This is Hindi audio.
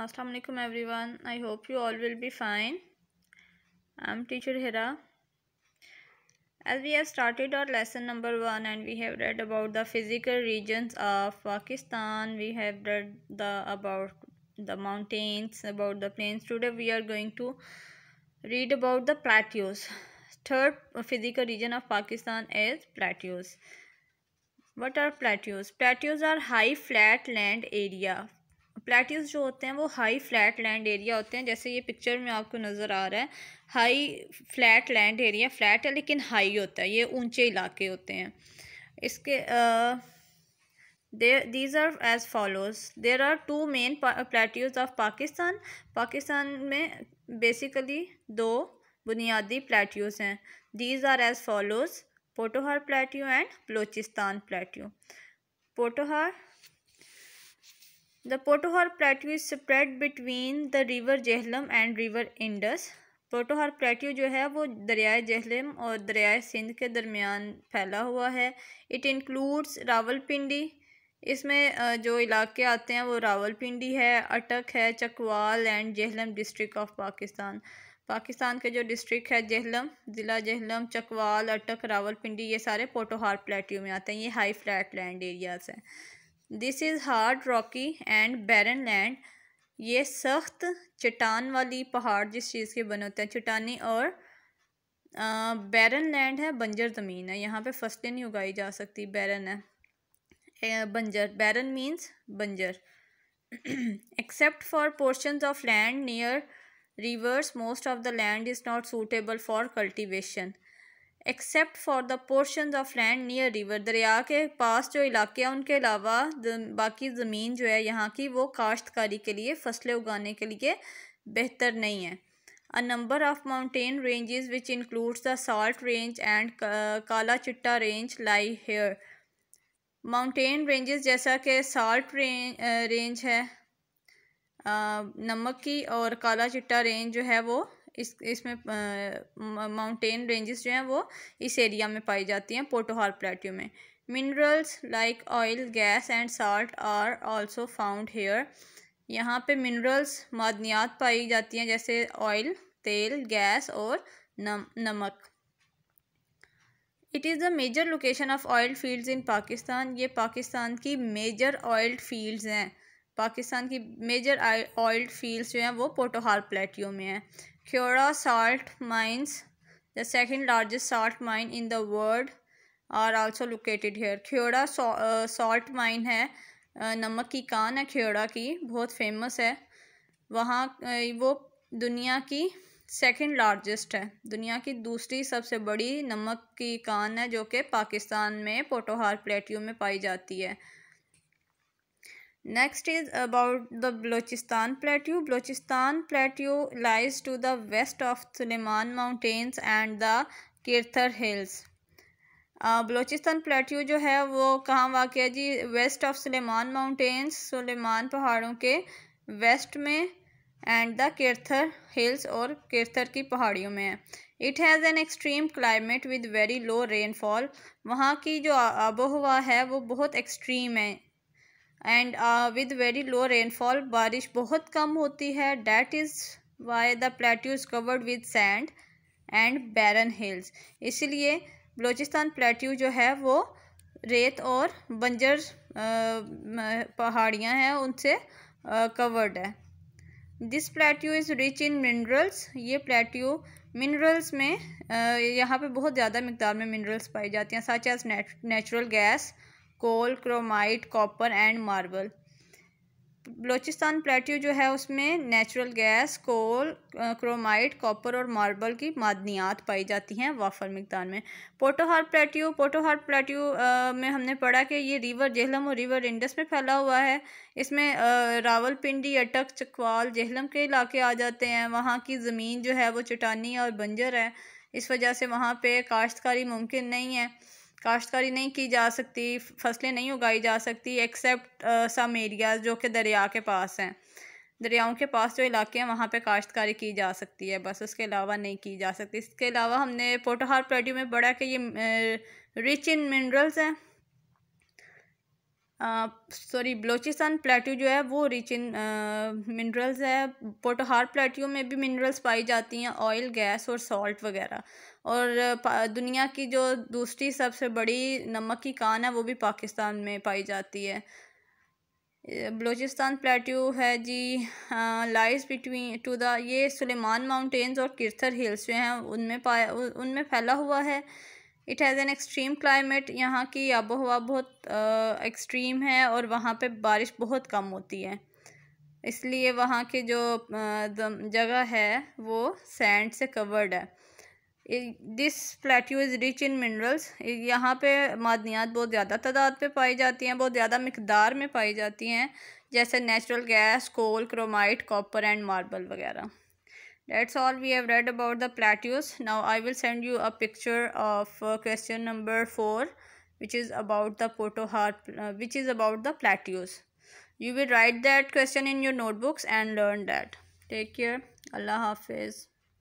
Assalamualaikum everyone. I hope you all will be fine I'm teacher Hira as we have started our lesson number 1 and we have read about the physical regions of Pakistan we have read the about the mountains about the plains today we are going to read about the plateaus third physical region of Pakistan is plateaus what are plateaus plateaus are high flat land area plateaus जो होते हैं वो हाई फ्लैट लैंड एरिया होते हैं जैसे ये पिक्चर में आपको नज़र आ रहा है high flat land area flat है लेकिन हाई होता है ये ऊंचे इलाके होते हैं इसके there these are as follows there are two main plateaus of Pakistan Pakistan में बेसिकली दो बुनियादी प्लेट्यूज़ हैं these are as follows Potohar plateau and Balochistan plateau Potohar the Potohar plateau is spread between the river Jhelum and river Indus Potohar plateau जो है वो दरियाए जहलम और दरियाए सिंध के दरमियान फैला हुआ है इट इंक्लूड्स रावलपिंडी इसमें जो इलाके आते हैं वो रावलपिंडी है अटक है Chakwal and Jhelum district of Pakistan Pakistan के जो डिस्ट्रिक्ट है जहलम ज़िला जहलम चकवाल अटक रावलपिंडी ये सारे पोटोहार प्लेट्यू में आते हैं ये हाई फ्लैट लैंड एरियाज़ हैं this is hard rocky and barren land ये सख्त चट्टान वाली पहाड़ जिस चीज़ के बने होते हैं चट्टानी और बैरन लैंड है बंजर ज़मीन है यहाँ पे फसलें नहीं उगाई जा सकती बैरन है बंजर बैरन मीन्स बंजर except for portion of land near rivers most of the land is not suitable for cultivation except for the portion of land near river दरिया के पास जो इलाके हैं उनके अलावा बाकी ज़मीन जो है यहाँ की वो काश्तकारी के लिए फसलें उगाने के लिए बेहतर नहीं है a number of mountain ranges which includes the salt range and Kala Chitta range lie here mountain ranges जैसा कि साल्ट रेंज, रेंज है नमक की और काला चिट्टा रेंज जो है वो इस इसमें माउंटेन रेंजेस जो हैं वो इस एरिया में पाई जाती हैं पोटोहार प्लेट्यू में minerals like oil gas and salt are also found here यहाँ पे मिनरल्स मादनियात पाई जाती हैं जैसे ऑयल तेल गैस और नम नमक it is the major location of oil fields in Pakistan ये पाकिस्तान की मेजर ऑयल फील्ड्स हैं पाकिस्तान की मेजर ऑयल फील्ड्स जो हैं वो पोटोहार प्लेटियो में हैं Kura salt mines, the second largest salt mine in the world, are also located here. Kura so, uh, salt mine है नमक की कान है खेड़ा की बहुत फेमस है वहाँ वो दुनिया की सेकंड लार्जेस्ट है दुनिया की दूसरी सबसे बड़ी नमक की कान है जो कि पाकिस्तान में पोटोहार प्लेटियो में पाई जाती है next is about the Balochistan plateau Balochistan plateau lies to the west of Sulaiman mountains and the Kirthar hills Balochistan plateau जो है वो कहाँ वाक़ है जी west of Sulaiman mountains Sulaiman पहाड़ों के वेस्ट में एंड द किरथर हिल्स और किरथर की पहाड़ियों में है it has an extreme climate with very low rainfall वहाँ की जो आबो हवा है वो बहुत एक्सट्रीम है and with very low rainfall बारिश बहुत कम होती है that is why the plateau is covered with sand and barren hills इसीलिए बलोचिस्तान प्लेट्यू जो है वो रेत और बंजर uh, पहाड़ियाँ हैं उनसे कवर्ड uh, है this plateau is rich in minerals ये प्लेट्यू मिनरल्स में uh, यहाँ पे बहुत ज़्यादा मकदार में मिनरल्स पाई जाती हैं such as natural gas coal chromite copper and marble Balochistan plateau जो है उसमें natural gas coal chromite copper और मार्बल की मादनियात पाई जाती हैं वाफर मकदार में पोटोहार प्लेट्यू पोटोहार प्लेट्यू में हमने पढ़ा कि ये रिवर जेहलम और रिवर इंडस में फैला हुआ है इसमें रावलपिंडी अटक चकवाल जेहलम के इलाके आ जाते हैं वहाँ की ज़मीन जो है वो चटानी और बंजर है इस वजह से वहाँ पर काश्तकारी मुमकिन नहीं है काश्तकारी नहीं की जा सकती फसलें नहीं उगाई जा सकती एक्सेप्ट सम एरियाज़ जो कि दरिया के पास हैं दरियाओं के पास जो इलाके हैं वहाँ पे काश्तकारी की जा सकती है बस उसके अलावा नहीं की जा सकती इसके अलावा हमने पोटोहार प्लेट्यू में पढ़ा कि ये रिच इन मिनरल्स हैं सॉरी बलोचिस्तान प्लेट्यू जो है वो रिच इन मिनरल्स है पोटोहार प्लेट्यू में भी मिनरल्स पाई जाती हैं ऑयल गैस और सॉल्ट वगैरह और दुनिया की जो दूसरी सबसे बड़ी नमक की कान है वो भी पाकिस्तान में पाई जाती है बलोचिस्तान प्लेट्यू है जी लाइज बिटवीन टू द ये सुलेमान माउंटेन्स और किरथर हिल्स जो हैं उनमें पाया उनमें फैला हुआ है it has an extreme climate यहाँ की आबो हवा बहुत एक्सट्रीम है और वहाँ पे बारिश बहुत कम होती है इसलिए वहाँ के जो जगह है वो सैंड से कवर्ड है this plateau is rich in minerals यहाँ पे मादनियात बहुत ज़्यादा तादाद पे पाई जाती हैं बहुत ज़्यादा मकदार में पाई जाती हैं जैसे natural gas coal chromite copper and marble वगैरह that's all we have read about the plateaus now i will send you a picture of uh, question number 4 which is about the potohar uh, which is about the plateaus you will write that question in your notebooks and learn that take care allah hafiz